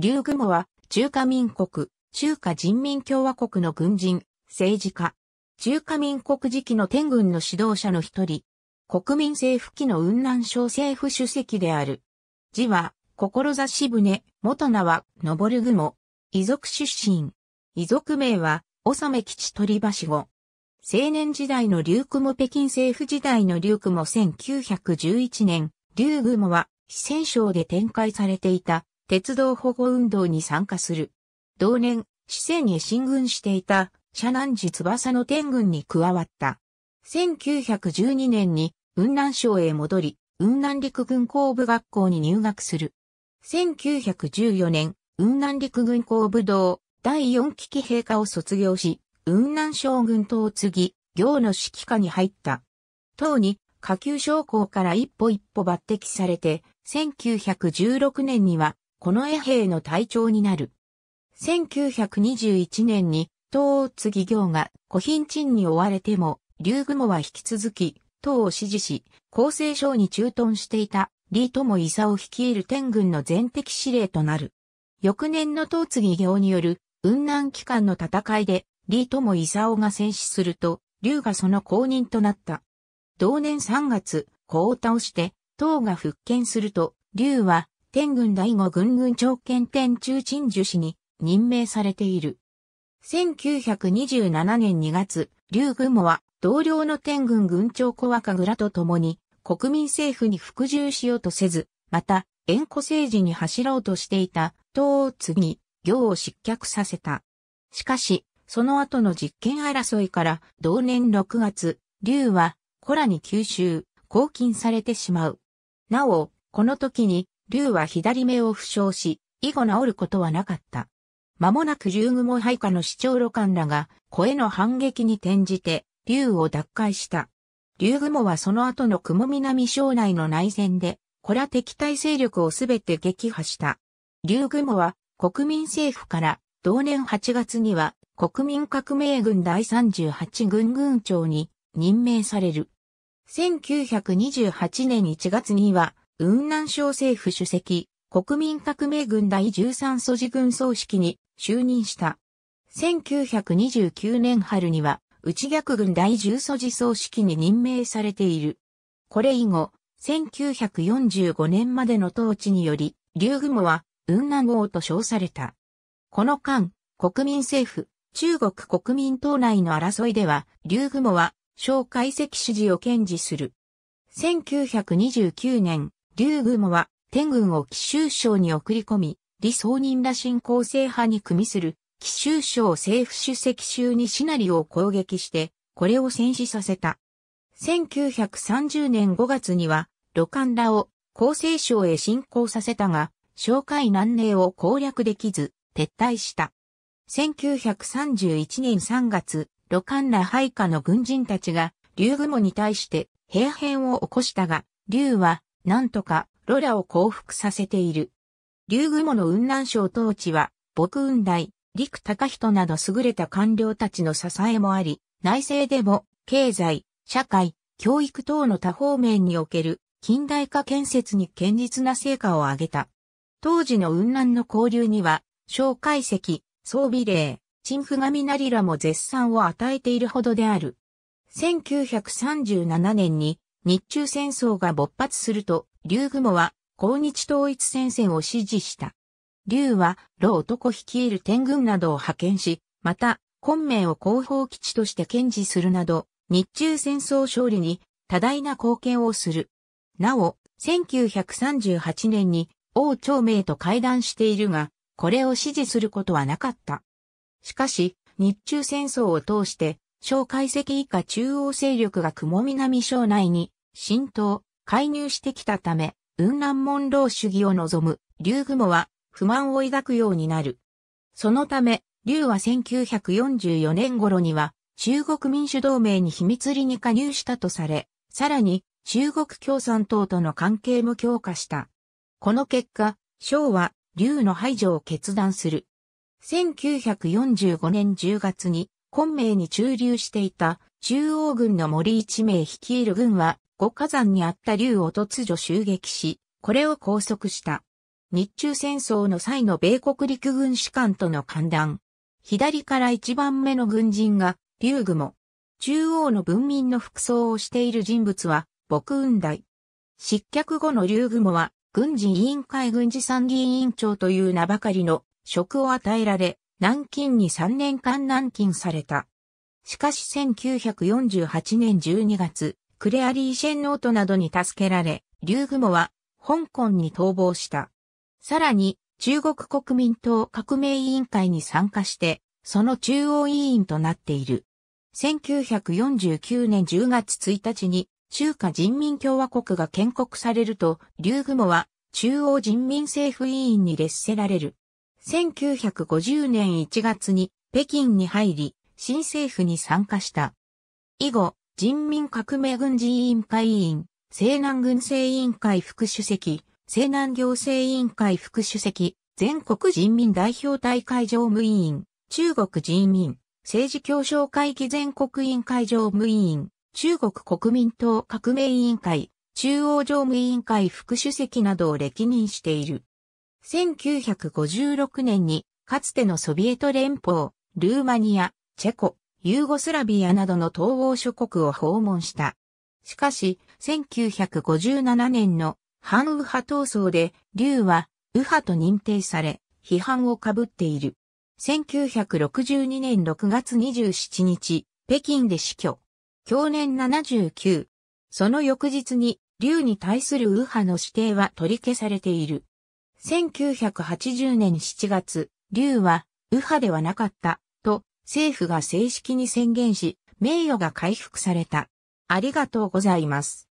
劉雲は、中華民国、中華人民共和国の軍人、政治家。中華民国時期の天軍の指導者の一人。国民政府期の雲南省政府主席である。字は、志船、元名は、昇雲。遺族出身。遺族名は、納め吉鳥橋後。青年時代の劉雲北京政府時代の劉雲1911年、劉雲は、四川省で展開されていた鉄道保護運動に参加する。同年、四川へ進軍していた、社南寺翼の天軍に加わった。1912年に、雲南省へ戻り、雲南陸軍工部学校に入学する。1914年、雲南陸軍工部道第四期騎兵科を卒業し、雲南省軍等を継ぎ、行の指揮下に入った。当に下級将校から一歩一歩抜擢されて、1916年にはこの衛兵の隊長になる。1921年に、東津義行が古品鎮に追われても、竜雲は引き続き、党を支持し、厚生省に駐屯していた、李友佐を率いる天軍の全敵司令となる。翌年の東津義行による、雲南機関の戦いで、李友勲が戦死すると、竜がその公認となった。同年3月、子を倒して、唐が復権すると、竜は天軍第五軍軍長兼天中鎮守氏に任命されている。1927年2月、劉雲は同僚の天軍軍長小若倉と共に国民政府に服従しようとせず、また、縁故政治に走ろうとしていた、東津に行を失脚させた。しかし、その後の実権争いから同年6月、劉は、コラに吸収、拘禁されてしまう。なお、この時に竜は左目を負傷し、以後治ることはなかった。間もなく竜雲配下の市長路官らが、声の反撃に転じて、竜を奪回した。竜雲はその後の雲南省内の内戦で、こら敵対勢力をすべて撃破した。竜雲は国民政府から同年8月には国民革命軍第38軍軍長に任命される。1928年1月には雲南省政府主席、国民革命軍第13素地軍総指揮に就任した。1929年春には、内逆軍第10素地総指揮に任命されている。これ以後、1945年までの統治により、竜雲は雲南王と称された。この間、国民政府、中国国民党内の争いでは、竜雲は、小解析指示を堅持する。1929年、劉雲もは、天軍を奇襲省に送り込み、李宗仁ら新構制派に組みする、奇襲省政府主席州にシナリを攻撃して、これを戦死させた。1930年5月には、露ンらを厚生省へ侵攻させたが、紹介南寧を攻略できず、撤退した。1931年3月、露ンら配下の軍人たちが、竜雲に対して、兵変を起こしたが、竜は、なんとか、ロラを降伏させている。竜雲の雲南省統治は、僕雲大、陸高人など優れた官僚たちの支えもあり、内政でも、経済、社会、教育等の多方面における近代化建設に堅実な成果を上げた。当時の雲南の交流には、小介石、装備令、陳腐雷らも絶賛を与えているほどである。1937年に日中戦争が勃発すると、劉雲は抗日統一戦線を支持した。劉は、老男率いる天軍などを派遣し、また、昆明を広報基地として堅持するなど、日中戦争勝利に多大な貢献をする。なお、1938年に王朝明と会談しているが、これを支持することはなかった。しかし、日中戦争を通して小解析以下中央勢力が雲南省内に浸透、介入してきたため、雲南門老主義を望む、竜雲は不満を抱くようになる。そのため、竜は1944年頃には中国民主同盟に秘密裏に加入したとされ、さらに中国共産党との関係も強化した。この結果、昭は竜の排除を決断する。1945年10月に昆明に駐留していた中央軍の森一名率いる軍は五火山にあった竜を突如襲撃し、これを拘束した。日中戦争の際の米国陸軍士官との勘談。左から一番目の軍人が、竜雲。中央の文民の服装をしている人物は、牧雲大。失脚後の竜雲は、軍事委員会軍事参議委員長という名ばかりの職を与えられ、南京に3年間南京された。しかし1948年12月、クレアリー・シェンノートなどに助けられ、リュウグモは香港に逃亡した。さらに、中国国民党革命委員会に参加して、その中央委員となっている。1949年10月1日に中華人民共和国が建国されると、リュウグモは中央人民政府委員に列せられる。1950年1月に北京に入り、新政府に参加した。以後、人民革命軍事委員会委員、西南軍政委員会副主席、西南行政委員会副主席、全国人民代表大会常務委員、中国人民、政治協商会議全国委員会常務委員、中国国民党革命委員会、中央常務委員会副主席などを歴任している。1956年に、かつてのソビエト連邦、ルーマニア、チェコ、ユーゴスラビアなどの東欧諸国を訪問した。しかし、1957年の反右派闘争で、劉は右派と認定され、批判をかぶっている。1962年6月27日、北京で死去。去年79。その翌日に、劉に対する右派の指定は取り消されている。1980年7月、竜は右派ではなかった、と政府が正式に宣言し、名誉が回復された。ありがとうございます。